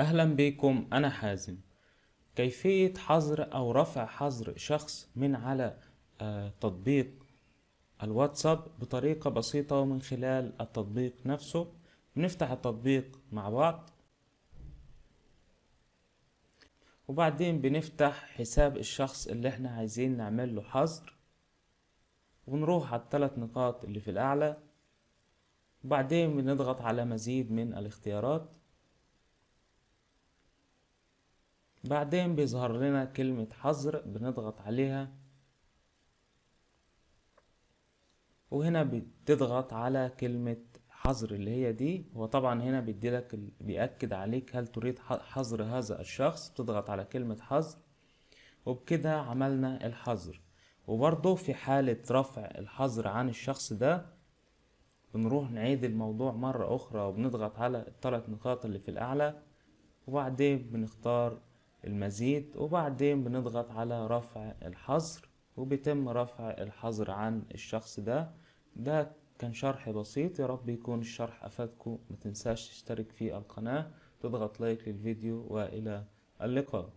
أهلا بكم أنا حازم كيفية حظر أو رفع حظر شخص من على آه، تطبيق الواتساب بطريقة بسيطة ومن خلال التطبيق نفسه بنفتح التطبيق مع بعض وبعدين بنفتح حساب الشخص اللي احنا عايزين نعمل له حظر ونروح على الثلاث نقاط اللي في الأعلى وبعدين بنضغط على مزيد من الاختيارات بعدين بيظهر لنا كلمة حظر بنضغط عليها وهنا بتضغط على كلمة حظر اللي هي دي هو طبعا هنا بيديلك بيأكد عليك هل تريد حظر هذا الشخص بتضغط على كلمة حظر وبكده عملنا الحظر وبرضه في حالة رفع الحظر عن الشخص ده بنروح نعيد الموضوع مرة أخرى وبنضغط على الثلاث نقاط اللي في الأعلى وبعدين بنختار المزيد وبعدين بنضغط على رفع الحظر وبيتم رفع الحظر عن الشخص ده ده كان شرح بسيط يا رب يكون الشرح أفادكم ما تنساش تشترك في القناة تضغط لايك للفيديو وإلى اللقاء